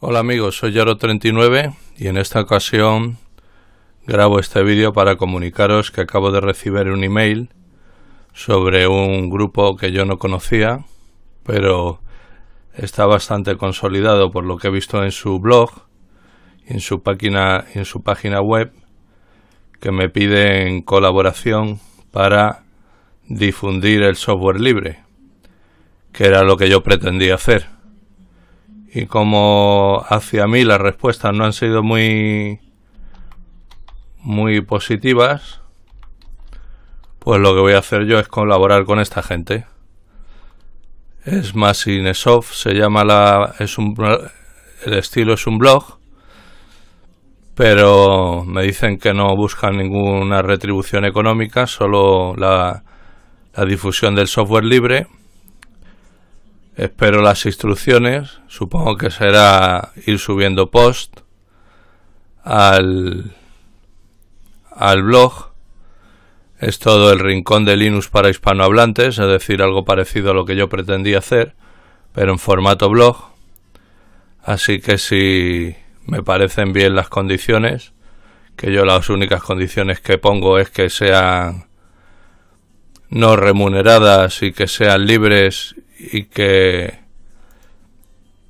Hola amigos, soy Yaro39 y en esta ocasión grabo este vídeo para comunicaros que acabo de recibir un email sobre un grupo que yo no conocía, pero está bastante consolidado por lo que he visto en su blog, en su página, en su página web, que me piden colaboración para difundir el software libre, que era lo que yo pretendía hacer y como hacia mí las respuestas no han sido muy muy positivas pues lo que voy a hacer yo es colaborar con esta gente es más Inesoft, se llama la es un el estilo es un blog pero me dicen que no buscan ninguna retribución económica solo la difusión del software libre Espero las instrucciones. Supongo que será ir subiendo post al, al blog. Es todo el rincón de Linux para hispanohablantes, es decir, algo parecido a lo que yo pretendía hacer, pero en formato blog. Así que si me parecen bien las condiciones, que yo las únicas condiciones que pongo es que sean no remuneradas y que sean libres y que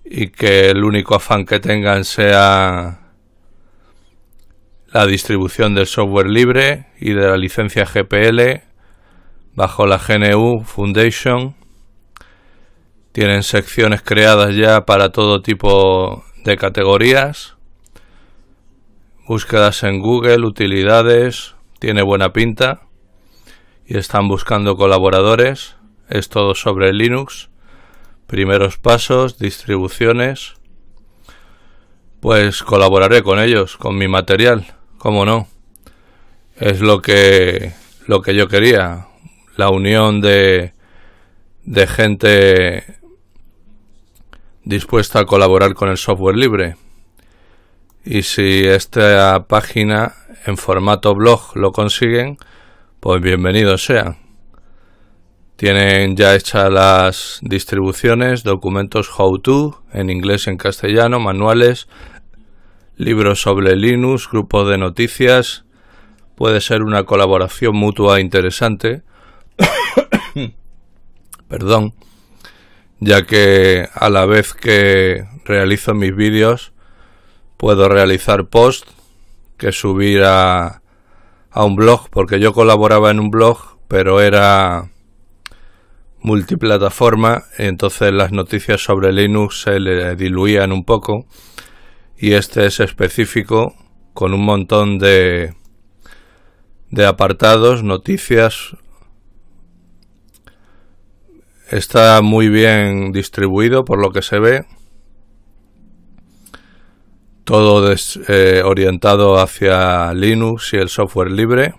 el único afán que tengan sea la distribución del software libre y de la licencia GPL bajo la GNU Foundation. Tienen secciones creadas ya para todo tipo de categorías. Búsquedas en Google, utilidades, tiene buena pinta y están buscando colaboradores es todo sobre Linux, primeros pasos, distribuciones. Pues colaboraré con ellos, con mi material, cómo no. Es lo que lo que yo quería, la unión de de gente dispuesta a colaborar con el software libre. Y si esta página en formato blog lo consiguen, pues bienvenido sea. Tienen ya hechas las distribuciones, documentos how to, en inglés en castellano, manuales, libros sobre Linux, grupos de noticias. Puede ser una colaboración mutua interesante. Perdón. Ya que a la vez que realizo mis vídeos, puedo realizar posts que subir a, a un blog, porque yo colaboraba en un blog, pero era multiplataforma, entonces las noticias sobre Linux se le diluían un poco y este es específico con un montón de, de apartados, noticias. Está muy bien distribuido por lo que se ve. Todo es eh, orientado hacia Linux y el software libre.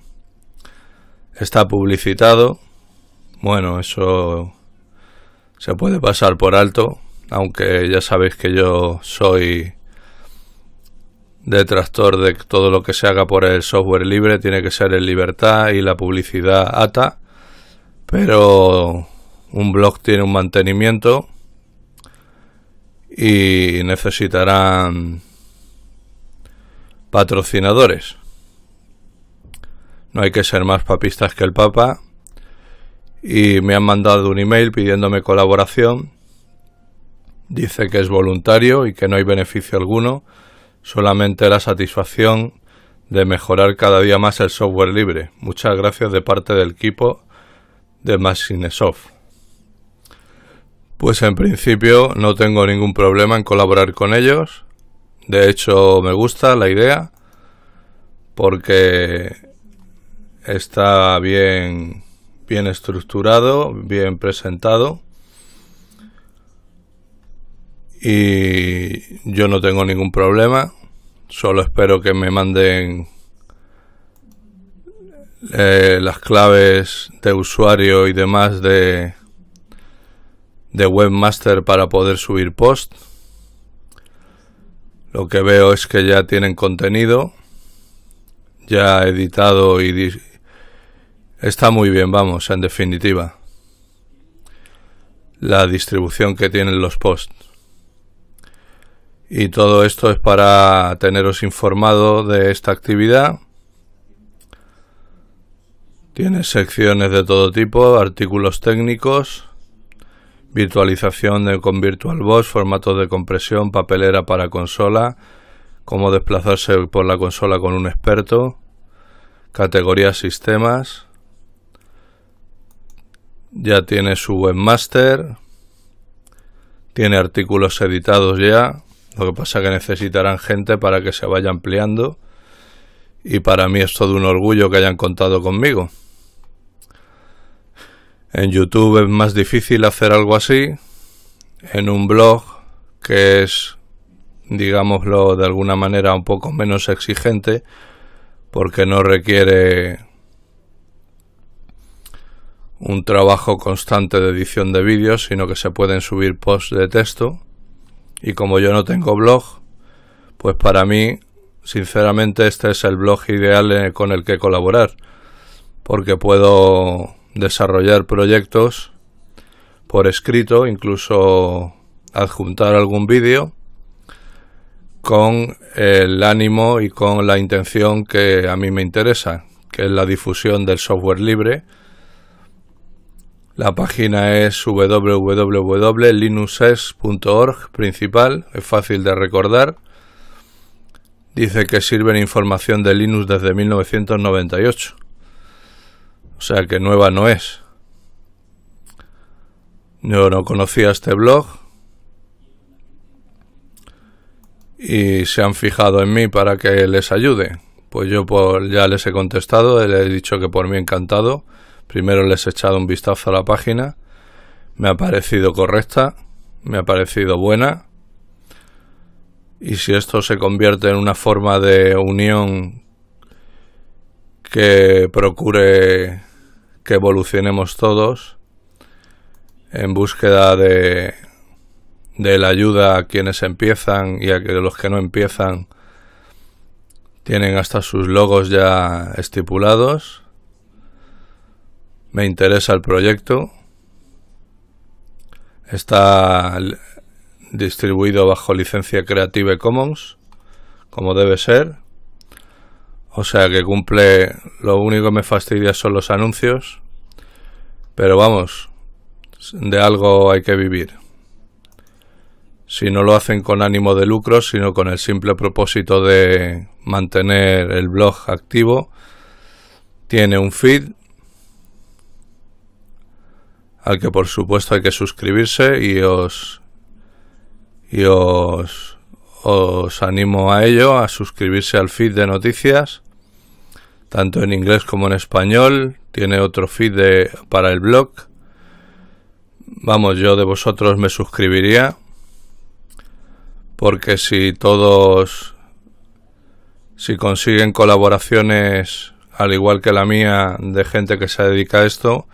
Está publicitado. Bueno, eso se puede pasar por alto, aunque ya sabéis que yo soy detractor de todo lo que se haga por el software libre, tiene que ser en libertad y la publicidad ata, pero un blog tiene un mantenimiento y necesitarán patrocinadores. No hay que ser más papistas que el Papa y me han mandado un email pidiéndome colaboración. Dice que es voluntario y que no hay beneficio alguno, solamente la satisfacción de mejorar cada día más el software libre. Muchas gracias de parte del equipo de Machinesoft. Pues en principio no tengo ningún problema en colaborar con ellos. De hecho me gusta la idea porque está bien bien estructurado, bien presentado. Y yo no tengo ningún problema. Solo espero que me manden eh, las claves de usuario y demás de, de webmaster para poder subir post. Lo que veo es que ya tienen contenido ya editado y, Está muy bien, vamos, en definitiva. La distribución que tienen los posts. Y todo esto es para teneros informado de esta actividad. Tiene secciones de todo tipo, artículos técnicos, virtualización de, con VirtualBox, formato de compresión, papelera para consola, cómo desplazarse por la consola con un experto, categorías sistemas, ya tiene su webmaster, tiene artículos editados ya, lo que pasa que necesitarán gente para que se vaya ampliando y para mí es todo un orgullo que hayan contado conmigo. En YouTube es más difícil hacer algo así, en un blog que es, digámoslo de alguna manera, un poco menos exigente porque no requiere un trabajo constante de edición de vídeos, sino que se pueden subir posts de texto. Y como yo no tengo blog, pues para mí, sinceramente, este es el blog ideal con el que colaborar, porque puedo desarrollar proyectos por escrito, incluso adjuntar algún vídeo con el ánimo y con la intención que a mí me interesa, que es la difusión del software libre la página es www.linuses.org principal, es fácil de recordar. Dice que sirven información de Linux desde 1998. O sea que nueva no es. Yo no conocía este blog. Y se han fijado en mí para que les ayude. Pues yo ya les he contestado, les he dicho que por mí encantado Primero les he echado un vistazo a la página. Me ha parecido correcta. Me ha parecido buena. Y si esto se convierte en una forma de unión que procure que evolucionemos todos en búsqueda de, la ayuda a quienes empiezan y a los que no empiezan tienen hasta sus logos ya estipulados. Me interesa el proyecto. Está distribuido bajo licencia Creative Commons, como debe ser. O sea que cumple... Lo único que me fastidia son los anuncios. Pero vamos, de algo hay que vivir. Si no lo hacen con ánimo de lucro, sino con el simple propósito de mantener el blog activo. Tiene un feed al que por supuesto hay que suscribirse y os y os os animo a ello, a suscribirse al feed de noticias, tanto en inglés como en español. Tiene otro feed para el blog. Vamos, yo de vosotros me suscribiría, porque si todos, si consiguen colaboraciones, al igual que la mía, de gente que se dedica a esto,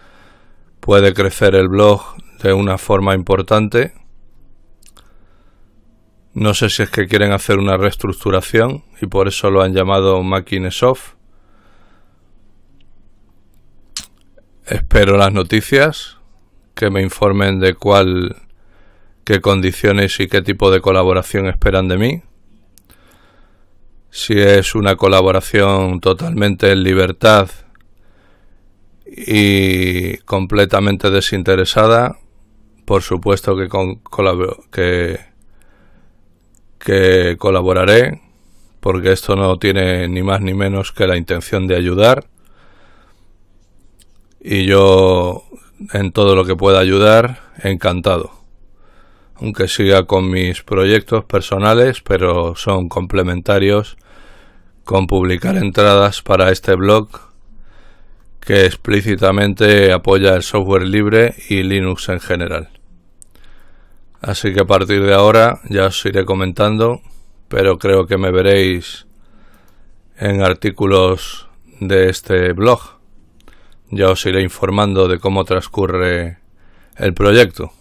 puede crecer el blog de una forma importante. No sé si es que quieren hacer una reestructuración y por eso lo han llamado Soft. Espero las noticias, que me informen de cuál, qué condiciones y qué tipo de colaboración esperan de mí. Si es una colaboración totalmente en libertad y completamente desinteresada. Por supuesto que, que colaboraré, porque esto no tiene ni más ni menos que la intención de ayudar. Y yo, en todo lo que pueda ayudar, encantado. Aunque siga con mis proyectos personales, pero son complementarios con publicar entradas para este blog que explícitamente apoya el software libre y Linux en general. Así que a partir de ahora ya os iré comentando, pero creo que me veréis en artículos de este blog. Ya os iré informando de cómo transcurre el proyecto.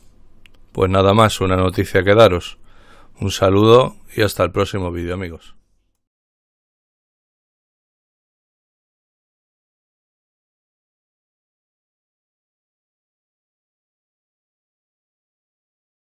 Pues nada más, una noticia que daros. Un saludo y hasta el próximo vídeo amigos.